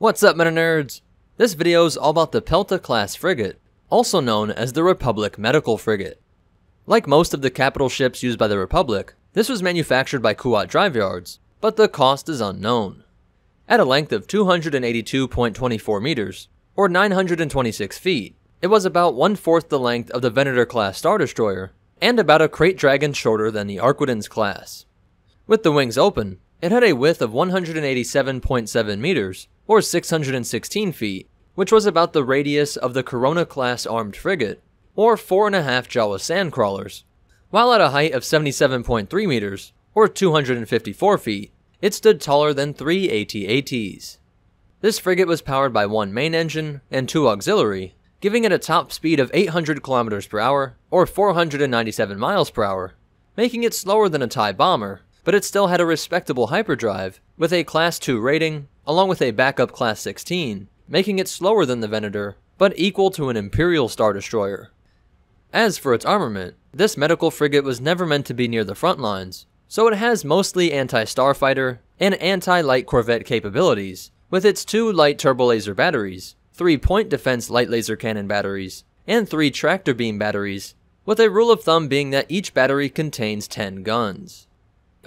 What's up, Meta Nerds? This video is all about the Pelta class frigate, also known as the Republic Medical Frigate. Like most of the capital ships used by the Republic, this was manufactured by Kuat Drive Yards, but the cost is unknown. At a length of 282.24 meters, or 926 feet, it was about one fourth the length of the Venator class Star Destroyer, and about a Crate Dragon shorter than the Arquidens class. With the wings open, it had a width of 187.7 meters, or 616 feet, which was about the radius of the Corona class armed frigate, or 4.5 Jawa sandcrawlers. While at a height of 77.3 meters, or 254 feet, it stood taller than three AT-ATs. This frigate was powered by one main engine and two auxiliary, giving it a top speed of 800 kilometers per hour or 497 miles per hour, making it slower than a Thai bomber but it still had a respectable hyperdrive, with a Class 2 rating, along with a backup Class 16, making it slower than the Venator, but equal to an Imperial Star Destroyer. As for its armament, this medical frigate was never meant to be near the front lines, so it has mostly anti-starfighter and anti-light corvette capabilities, with its two light turbolaser batteries, three point defense light laser cannon batteries, and three tractor beam batteries, with a rule of thumb being that each battery contains 10 guns.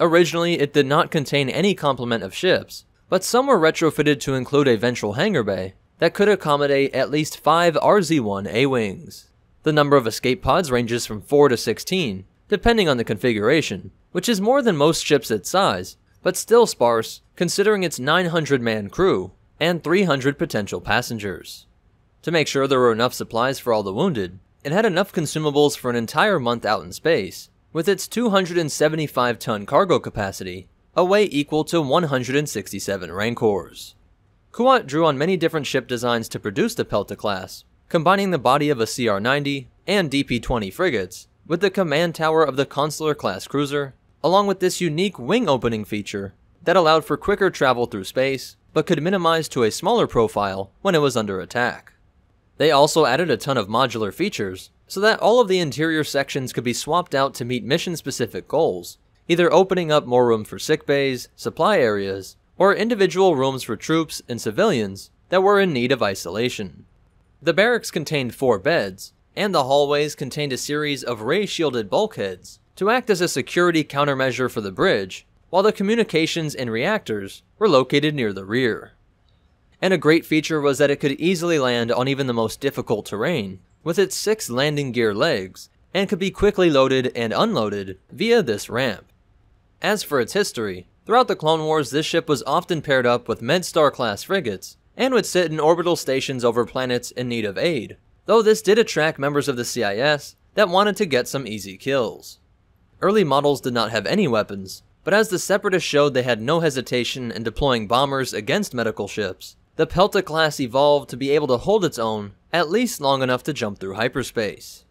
Originally, it did not contain any complement of ships, but some were retrofitted to include a ventral hangar bay that could accommodate at least 5 RZ-1 A-Wings. The number of escape pods ranges from 4 to 16, depending on the configuration, which is more than most ships its size, but still sparse considering its 900-man crew and 300 potential passengers. To make sure there were enough supplies for all the wounded, it had enough consumables for an entire month out in space, with its 275 ton cargo capacity, a weight equal to 167 Rancors. Kuat drew on many different ship designs to produce the Pelta class, combining the body of a CR-90 and DP-20 frigates with the command tower of the Consular class cruiser, along with this unique wing opening feature that allowed for quicker travel through space, but could minimize to a smaller profile when it was under attack. They also added a ton of modular features, so that all of the interior sections could be swapped out to meet mission-specific goals, either opening up more room for sick bays, supply areas, or individual rooms for troops and civilians that were in need of isolation. The barracks contained four beds, and the hallways contained a series of ray-shielded bulkheads to act as a security countermeasure for the bridge, while the communications and reactors were located near the rear and a great feature was that it could easily land on even the most difficult terrain, with its six landing gear legs, and could be quickly loaded and unloaded via this ramp. As for its history, throughout the Clone Wars this ship was often paired up with Medstar class frigates, and would sit in orbital stations over planets in need of aid, though this did attract members of the CIS that wanted to get some easy kills. Early models did not have any weapons, but as the Separatists showed they had no hesitation in deploying bombers against medical ships, the Pelta class evolved to be able to hold its own, at least long enough to jump through hyperspace.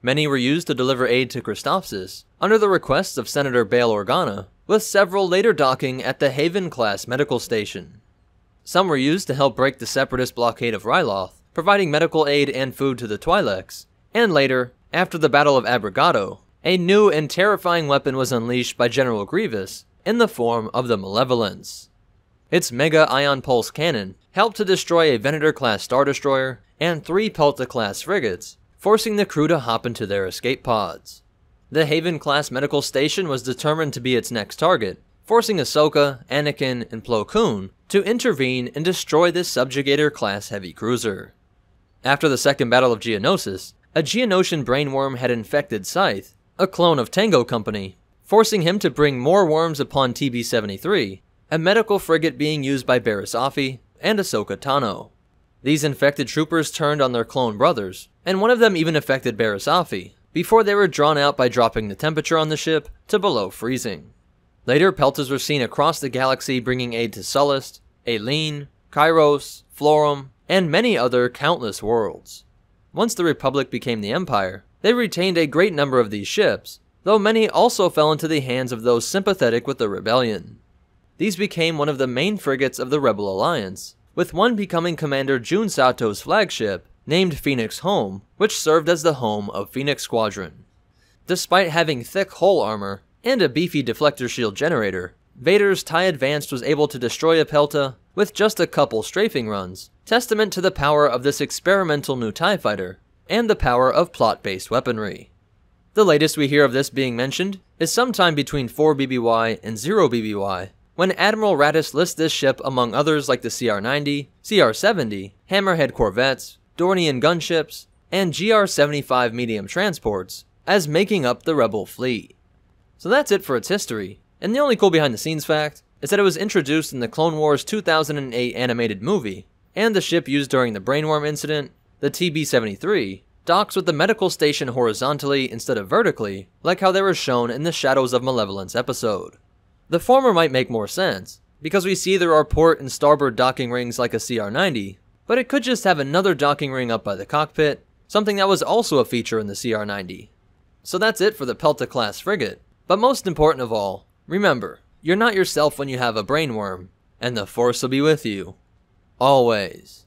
Many were used to deliver aid to Christophsis, under the requests of Senator Bail Organa, with several later docking at the Haven class medical station. Some were used to help break the separatist blockade of Ryloth, providing medical aid and food to the Twi'leks, and later, after the Battle of Abrogado, a new and terrifying weapon was unleashed by General Grievous in the form of the Malevolence. Its Mega Ion Pulse cannon helped to destroy a Venator-class Star Destroyer and three Pelta-class frigates, forcing the crew to hop into their escape pods. The Haven-class medical station was determined to be its next target, forcing Ahsoka, Anakin, and Plo Koon to intervene and destroy this Subjugator-class heavy cruiser. After the Second Battle of Geonosis, a Geonosian brainworm had infected Scythe, a clone of Tango Company, forcing him to bring more worms upon TB-73 a medical frigate being used by Barisafi, and Ahsoka Tano. These infected troopers turned on their clone brothers, and one of them even affected Barisafi, before they were drawn out by dropping the temperature on the ship to below freezing. Later, Peltas were seen across the galaxy bringing aid to Sullust, Aileen, Kairos, Florum, and many other countless worlds. Once the Republic became the Empire, they retained a great number of these ships, though many also fell into the hands of those sympathetic with the rebellion. These became one of the main frigates of the Rebel Alliance, with one becoming Commander Jun Sato's flagship, named Phoenix Home, which served as the home of Phoenix Squadron. Despite having thick hull armor and a beefy deflector shield generator, Vader's TIE Advanced was able to destroy a Pelta with just a couple strafing runs, testament to the power of this experimental new TIE fighter and the power of plot based weaponry. The latest we hear of this being mentioned is sometime between 4 BBY and 0 BBY, when Admiral Radis lists this ship among others like the CR-90, CR-70, Hammerhead corvettes, Dornian gunships, and GR-75 medium transports as making up the Rebel fleet. So that's it for its history, and the only cool behind the scenes fact is that it was introduced in the Clone Wars 2008 animated movie, and the ship used during the Brainworm incident, the TB-73, docks with the medical station horizontally instead of vertically, like how they were shown in the Shadows of Malevolence episode. The former might make more sense, because we see there are port and starboard docking rings like a CR90, but it could just have another docking ring up by the cockpit, something that was also a feature in the CR90. So that's it for the Pelta class frigate. But most important of all, remember, you're not yourself when you have a brainworm, and the force will be with you. Always.